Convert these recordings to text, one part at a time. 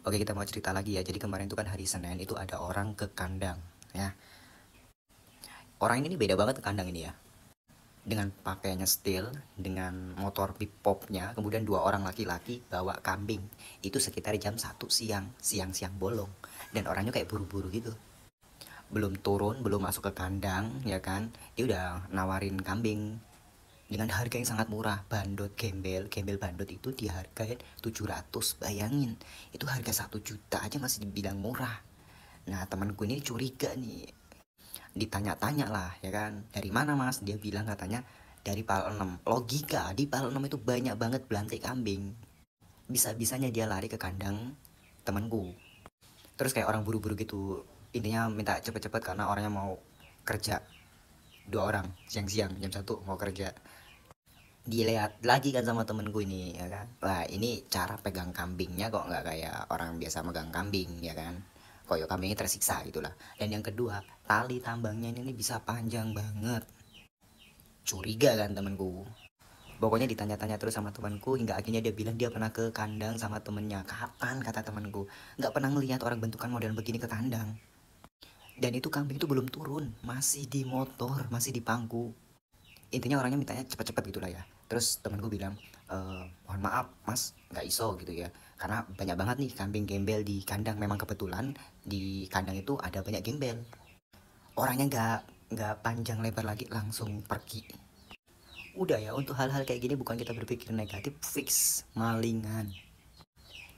Oke kita mau cerita lagi ya. Jadi kemarin itu kan hari Senin itu ada orang ke kandang ya. Orang ini beda banget ke kandang ini ya. Dengan pakaiannya steel, dengan motor pipopnya, kemudian dua orang laki-laki bawa kambing. Itu sekitar jam 1 siang, siang-siang bolong. Dan orangnya kayak buru-buru gitu belum turun, belum masuk ke kandang, ya kan? Dia udah nawarin kambing, dengan harga yang sangat murah bandot gembel gembel bandot itu dihargai 700 bayangin itu harga satu juta aja masih dibilang murah nah temanku ini curiga nih ditanya-tanya lah ya kan dari mana mas dia bilang katanya dari pal 6 logika di pal 6 itu banyak banget belantik kambing bisa-bisanya dia lari ke kandang temanku terus kayak orang buru-buru gitu intinya minta cepet-cepet karena orangnya mau kerja dua orang siang-siang jam satu mau kerja dilihat lagi kan sama temen gue ini ya kan wah ini cara pegang kambingnya kok nggak kayak orang biasa megang kambing ya kan koyo kambingnya tersiksa gitulah dan yang kedua tali tambangnya ini, ini bisa panjang banget curiga kan temenku pokoknya ditanya-tanya terus sama temanku hingga akhirnya dia bilang dia pernah ke kandang sama temennya kapan kata temanku nggak pernah ngelihat orang bentukan model begini ke kandang dan itu kambing itu belum turun masih di motor masih di pangku intinya orangnya mintanya cepat cepet gitulah ya terus temen bilang e, mohon maaf mas nggak iso gitu ya karena banyak banget nih kambing gembel di kandang memang kebetulan di kandang itu ada banyak gembel orangnya nggak nggak panjang lebar lagi langsung pergi udah ya untuk hal-hal kayak gini bukan kita berpikir negatif fix malingan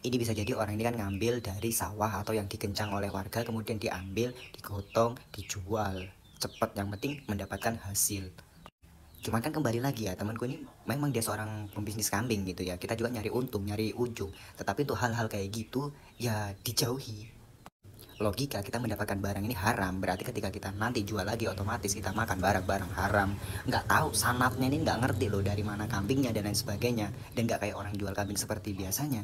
ini bisa jadi orang ini kan ngambil dari sawah atau yang dikencang oleh warga kemudian diambil digotong dijual cepat yang penting mendapatkan hasil cuma kan kembali lagi ya temanku ini memang dia seorang pembisnis kambing gitu ya kita juga nyari untung nyari ujung tetapi untuk hal-hal kayak gitu ya dijauhi logika kita mendapatkan barang ini haram berarti ketika kita nanti jual lagi otomatis kita makan barang-barang haram nggak tahu sanatnya ini nggak ngerti loh dari mana kambingnya dan lain sebagainya dan nggak kayak orang jual kambing seperti biasanya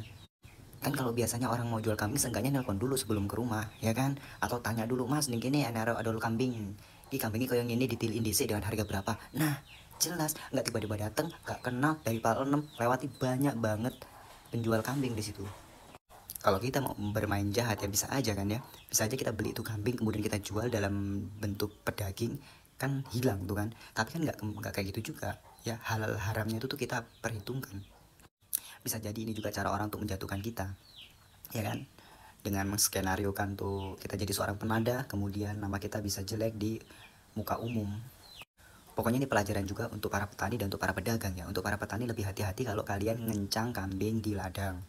kan kalau biasanya orang mau jual kambing seenggaknya nelpon dulu sebelum ke rumah ya kan atau tanya dulu mas nih gini ada adol kambing ini kambingnya yang ini ditilik indisi dengan harga berapa nah jelas nggak tiba-tiba dateng nggak kenal dari pal 6 lewati banyak banget penjual kambing di situ kalau kita mau bermain jahat ya bisa aja kan ya bisa aja kita beli itu kambing kemudian kita jual dalam bentuk pedaging kan hilang tuh kan tapi kan nggak nggak kayak gitu juga ya halal haramnya itu tuh kita perhitungkan bisa jadi ini juga cara orang untuk menjatuhkan kita ya kan dengan skenario kan tuh kita jadi seorang penada kemudian nama kita bisa jelek di muka umum Pokoknya ini pelajaran juga untuk para petani dan untuk para pedagang ya. Untuk para petani lebih hati-hati kalau kalian hmm. ngencang kambing di ladang.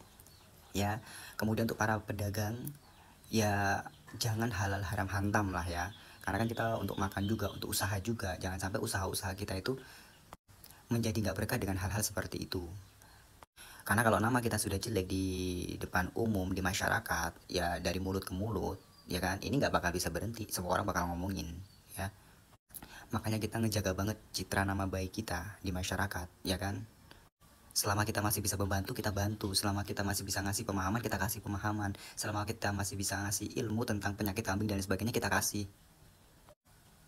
Ya. Kemudian untuk para pedagang ya jangan halal haram hantam lah ya. Karena kan kita untuk makan juga, untuk usaha juga. Jangan sampai usaha-usaha kita itu menjadi nggak berkah dengan hal-hal seperti itu. Karena kalau nama kita sudah jelek di depan umum, di masyarakat, ya dari mulut ke mulut, ya kan, ini nggak bakal bisa berhenti. Semua orang bakal ngomongin makanya kita ngejaga banget citra nama baik kita di masyarakat ya kan selama kita masih bisa membantu kita bantu selama kita masih bisa ngasih pemahaman kita kasih pemahaman selama kita masih bisa ngasih ilmu tentang penyakit kambing dan sebagainya kita kasih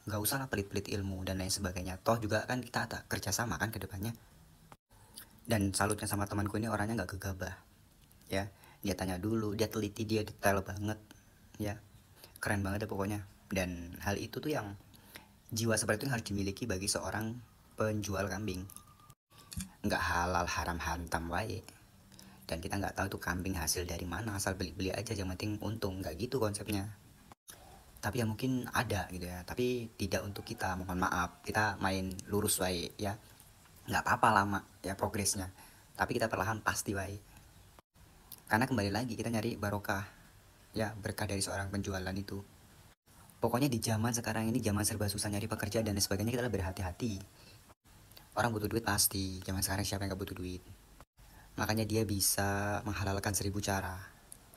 Gak usah lah pelit-pelit ilmu dan lain sebagainya toh juga kan kita ada kerjasama kan ke depannya. dan salutnya sama temanku ini orangnya gak gegabah ya dia tanya dulu dia teliti dia detail banget ya keren banget deh pokoknya dan hal itu tuh yang Jiwa seperti itu harus dimiliki bagi seorang penjual kambing. Nggak halal haram hantam wae. Dan kita nggak tahu tuh kambing hasil dari mana, asal beli-beli aja yang penting untung, nggak gitu konsepnya. Tapi ya mungkin ada gitu ya, tapi tidak untuk kita, mohon maaf. Kita main lurus wae ya. Nggak apa-apa lama ya progresnya, tapi kita perlahan pasti wae. Karena kembali lagi kita nyari barokah, ya berkah dari seorang penjualan itu. Pokoknya di zaman sekarang ini zaman serba susah nyari pekerja dan sebagainya kita lebih hati hati Orang butuh duit pasti, zaman sekarang siapa yang gak butuh duit. Makanya dia bisa menghalalkan seribu cara,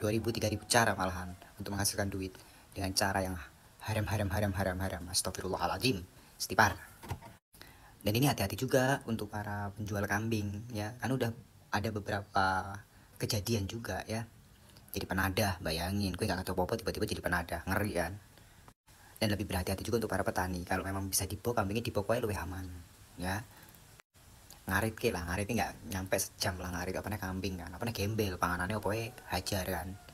dua ribu, tiga ribu cara malahan untuk menghasilkan duit dengan cara yang haram haram haram haram haram astagfirullahaladzim stipar dan ini hati-hati juga untuk para penjual kambing ya kan udah ada beberapa kejadian juga ya jadi penadah bayangin gue gak tau apa tiba-tiba jadi penadah ngeri kan dan lebih berhati-hati juga untuk para petani kalau memang bisa dibawa kambingnya dipok wae lebih aman ya ngarit ke lah ngarit nggak nyampe sejam lah ngarit apa kambing kan apa gembel panganannya apa hajar kan